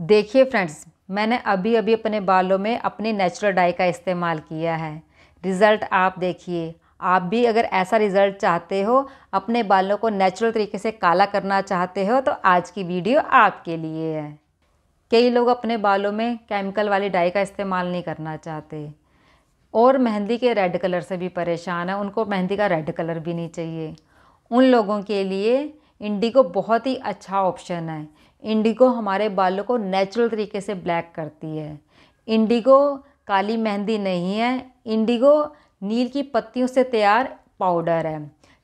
देखिए फ्रेंड्स मैंने अभी अभी अपने बालों में अपने नेचुरल डाई का इस्तेमाल किया है रिज़ल्ट आप देखिए आप भी अगर ऐसा रिज़ल्ट चाहते हो अपने बालों को नेचुरल तरीके से काला करना चाहते हो तो आज की वीडियो आपके लिए है कई लोग अपने बालों में केमिकल वाली डाई का इस्तेमाल नहीं करना चाहते और मेहंदी के रेड कलर से भी परेशान है उनको मेहंदी का रेड कलर भी नहीं चाहिए उन लोगों के लिए इंडिगो बहुत ही अच्छा ऑप्शन है इंडिगो हमारे बालों को नेचुरल तरीके से ब्लैक करती है इंडिगो काली मेहंदी नहीं है इंडिगो नील की पत्तियों से तैयार पाउडर है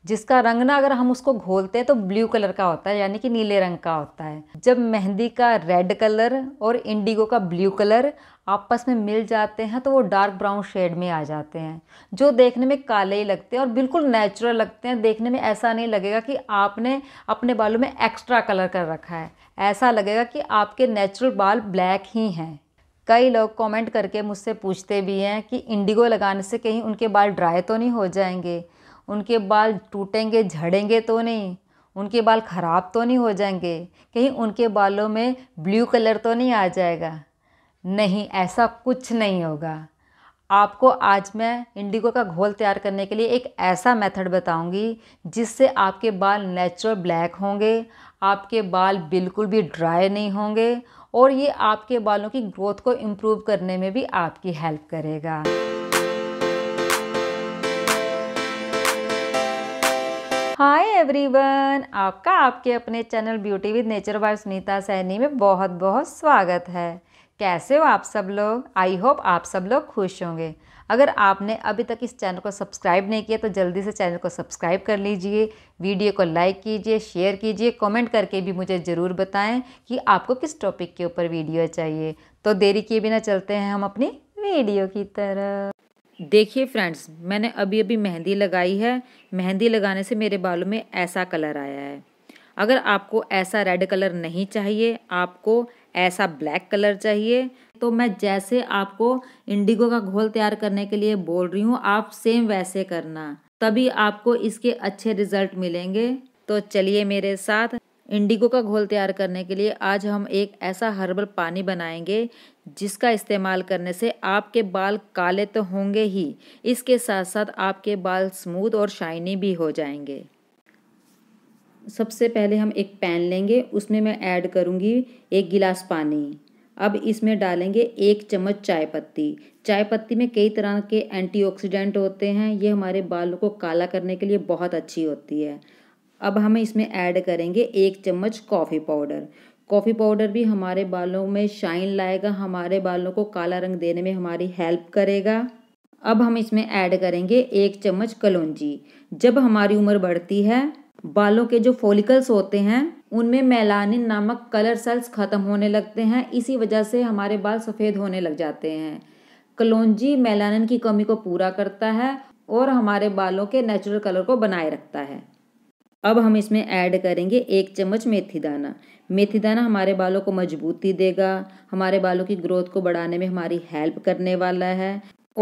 जिसका रंग ना अगर हम उसको घोलते हैं तो ब्लू कलर का होता है यानी कि नीले रंग का होता है जब मेहंदी का रेड कलर और इंडिगो का ब्लू कलर आपस में मिल जाते हैं तो वो डार्क ब्राउन शेड में आ जाते हैं जो देखने में काले ही लगते हैं और बिल्कुल नेचुरल लगते हैं देखने में ऐसा नहीं लगेगा कि आपने अपने बालों में एक्स्ट्रा कलर कर रखा है ऐसा लगेगा कि आपके नेचुरल बाल ब्लैक ही हैं कई लोग कमेंट करके मुझसे पूछते भी हैं कि इंडिगो लगाने से कहीं उनके बाल ड्राई तो नहीं हो जाएंगे उनके बाल टूटेंगे झड़ेंगे तो नहीं उनके बाल ख़राब तो नहीं हो जाएंगे कहीं उनके बालों में ब्लू कलर तो नहीं आ जाएगा नहीं ऐसा कुछ नहीं होगा आपको आज मैं इंडिगो का घोल तैयार करने के लिए एक ऐसा मेथड बताऊंगी जिससे आपके बाल नेचुरल ब्लैक होंगे आपके बाल बिल्कुल भी ड्राई नहीं होंगे और ये आपके बालों की ग्रोथ को इम्प्रूव करने में भी आपकी हेल्प करेगा एवरीवन आपका आपके अपने channel beauty with nature by Sunita Sahni में बहुत बहुत स्वागत है कैसे हो आप सब लोग आई होप आप सब लोग खुश होंगे अगर आपने अभी तक इस चैनल को सब्सक्राइब नहीं किया तो जल्दी से चैनल को सब्सक्राइब कर लीजिए वीडियो को लाइक कीजिए शेयर कीजिए कमेंट करके भी मुझे ज़रूर बताएं कि आपको किस टॉपिक के ऊपर वीडियो चाहिए तो देरी किए बिना चलते हैं हम अपनी वीडियो की तरफ देखिए फ्रेंड्स मैंने अभी अभी मेहंदी लगाई है मेहंदी लगाने से मेरे बालों में ऐसा कलर आया है अगर आपको ऐसा रेड कलर नहीं चाहिए आपको ऐसा ब्लैक कलर चाहिए तो मैं जैसे आपको इंडिगो का घोल तैयार करने के लिए बोल रही हूँ आप सेम वैसे करना तभी आपको इसके अच्छे रिजल्ट मिलेंगे तो चलिए मेरे साथ इंडिगो का घोल तैयार करने के लिए आज हम एक ऐसा हर्बल पानी बनाएंगे जिसका इस्तेमाल करने से आपके बाल काले तो होंगे ही इसके साथ साथ आपके बाल स्मूथ और शाइनी भी हो जाएंगे सबसे पहले हम एक पैन लेंगे उसमें मैं ऐड करूँगी एक गिलास पानी अब इसमें डालेंगे एक चम्मच चाय पत्ती चाय पत्ती में कई तरह के एंटीऑक्सीडेंट होते हैं ये हमारे बालों को काला करने के लिए बहुत अच्छी होती है अब हम इसमें ऐड करेंगे एक चम्मच कॉफ़ी पाउडर कॉफ़ी पाउडर भी हमारे बालों में शाइन लाएगा हमारे बालों को काला रंग देने में हमारी हेल्प करेगा अब हम इसमें ऐड करेंगे एक चम्मच कलौजी जब हमारी उम्र बढ़ती है बालों के जो फॉलिकल्स होते हैं उनमें मेलानिन नामक कलर सेल्स ख़त्म होने लगते हैं इसी वजह से हमारे बाल सफ़ेद होने लग जाते हैं कलौजी मेलानिन की कमी को पूरा करता है और हमारे बालों के नेचुरल कलर को बनाए रखता है अब हम इसमें ऐड करेंगे एक चम्मच मेथी दाना मेथी दाना हमारे बालों को मजबूती देगा हमारे बालों की ग्रोथ को बढ़ाने में हमारी हेल्प करने वाला है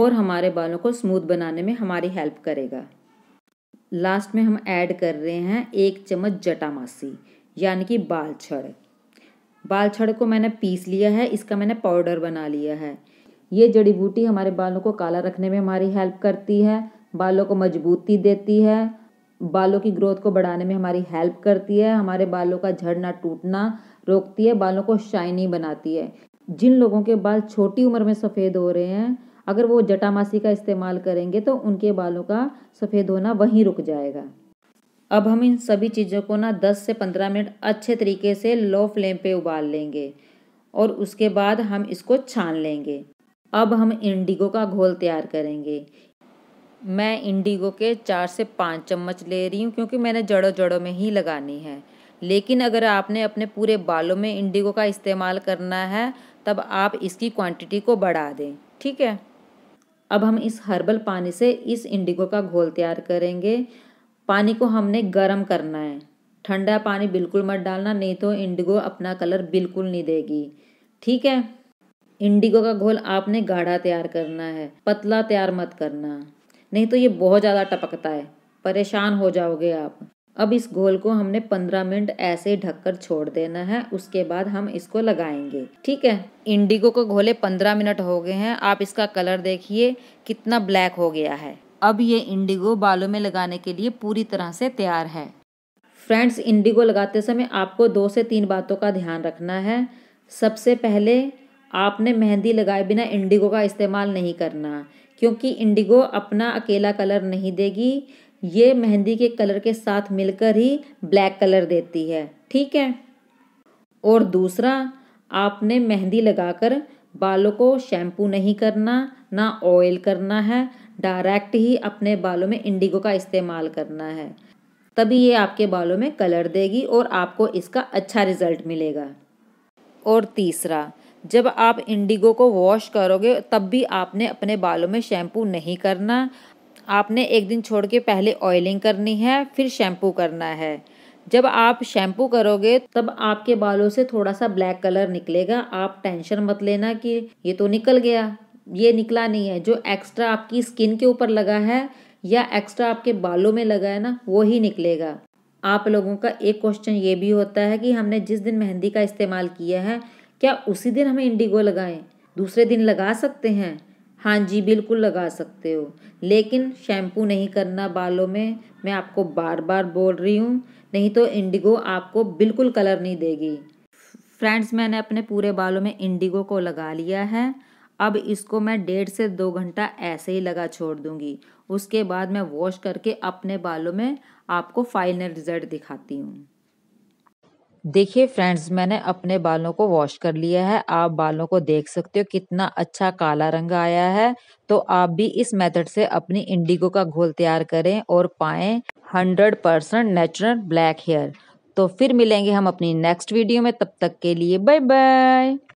और हमारे बालों को स्मूथ बनाने में हमारी हेल्प करेगा लास्ट में हम ऐड कर रहे हैं एक चम्मच जटामासी यानी कि बाल छड़ बाल छड़ को मैंने पीस लिया है इसका मैंने पाउडर बना लिया है ये जड़ी बूटी हमारे बालों को काला रखने में हमारी हेल्प करती है बालों को मजबूती देती है बालों की ग्रोथ को बढ़ाने में हमारी हेल्प करती है हमारे बालों का झड़ना टूटना रोकती है बालों को शाइनी बनाती है जिन लोगों के बाल छोटी उम्र में सफ़ेद हो रहे हैं अगर वो जटामासी का इस्तेमाल करेंगे तो उनके बालों का सफ़ेद होना वहीं रुक जाएगा अब हम इन सभी चीज़ों को ना 10 से 15 मिनट अच्छे तरीके से लो फ्लेम पे उबाल लेंगे और उसके बाद हम इसको छान लेंगे अब हम इंडिगो का घोल तैयार करेंगे मैं इंडिगो के चार से पाँच चम्मच ले रही हूँ क्योंकि मैंने जड़ों जड़ों में ही लगानी है लेकिन अगर आपने अपने पूरे बालों में इंडिगो का इस्तेमाल करना है तब आप इसकी क्वांटिटी को बढ़ा दें ठीक है अब हम इस हर्बल पानी से इस इंडिगो का घोल तैयार करेंगे पानी को हमने गर्म करना है ठंडा पानी बिल्कुल मत डालना नहीं तो इंडिगो अपना कलर बिल्कुल नहीं देगी ठीक है इंडिगो का घोल आपने गाढ़ा तैयार करना है पतला तैयार मत करना नहीं तो ये बहुत ज़्यादा टपकता है परेशान हो जाओगे आप अब इस घोल को हमने पंद्रह मिनट ऐसे ढककर छोड़ देना है उसके बाद हम इसको लगाएंगे ठीक है इंडिगो को घोले पंद्रह मिनट हो गए हैं आप इसका कलर देखिए कितना ब्लैक हो गया है अब ये इंडिगो बालों में लगाने के लिए पूरी तरह से तैयार है फ्रेंड्स इंडिगो लगाते समय आपको दो से तीन बातों का ध्यान रखना है सबसे पहले आपने मेहंदी लगाए बिना इंडिगो का इस्तेमाल नहीं करना क्योंकि इंडिगो अपना अकेला कलर नहीं देगी ये मेहंदी के कलर के साथ मिलकर ही ब्लैक कलर देती है ठीक है और दूसरा आपने मेहंदी लगाकर बालों को शैम्पू नहीं करना ना ऑयल करना है डायरेक्ट ही अपने बालों में इंडिगो का इस्तेमाल करना है तभी ये आपके बालों में कलर देगी और आपको इसका अच्छा रिजल्ट मिलेगा और तीसरा जब आप इंडिगो को वॉश करोगे तब भी आपने अपने बालों में शैम्पू नहीं करना आपने एक दिन छोड़ के पहले ऑयलिंग करनी है फिर शैम्पू करना है जब आप शैम्पू करोगे तब आपके बालों से थोड़ा सा ब्लैक कलर निकलेगा आप टेंशन मत लेना कि ये तो निकल गया ये निकला नहीं है जो एक्स्ट्रा आपकी स्किन के ऊपर लगा है या एक्स्ट्रा आपके बालों में लगा है ना वो ही निकलेगा आप लोगों का एक क्वेश्चन ये भी होता है कि हमने जिस दिन मेहंदी का इस्तेमाल किया है क्या उसी दिन हमें इंडिगो लगाएं दूसरे दिन लगा सकते हैं हाँ जी बिल्कुल लगा सकते हो लेकिन शैम्पू नहीं करना बालों में मैं आपको बार बार बोल रही हूँ नहीं तो इंडिगो आपको बिल्कुल कलर नहीं देगी फ्रेंड्स मैंने अपने पूरे बालों में इंडिगो को लगा लिया है अब इसको मैं डेढ़ से दो घंटा ऐसे ही लगा छोड़ दूँगी उसके बाद मैं वॉश करके अपने बालों में आपको फाइनल रिज़ल्ट दिखाती हूँ देखिए फ्रेंड्स मैंने अपने बालों को वॉश कर लिया है आप बालों को देख सकते हो कितना अच्छा काला रंग आया है तो आप भी इस मेथड से अपनी इंडिगो का घोल तैयार करें और पाएं 100 परसेंट नेचुरल ब्लैक हेयर तो फिर मिलेंगे हम अपनी नेक्स्ट वीडियो में तब तक के लिए बाय बाय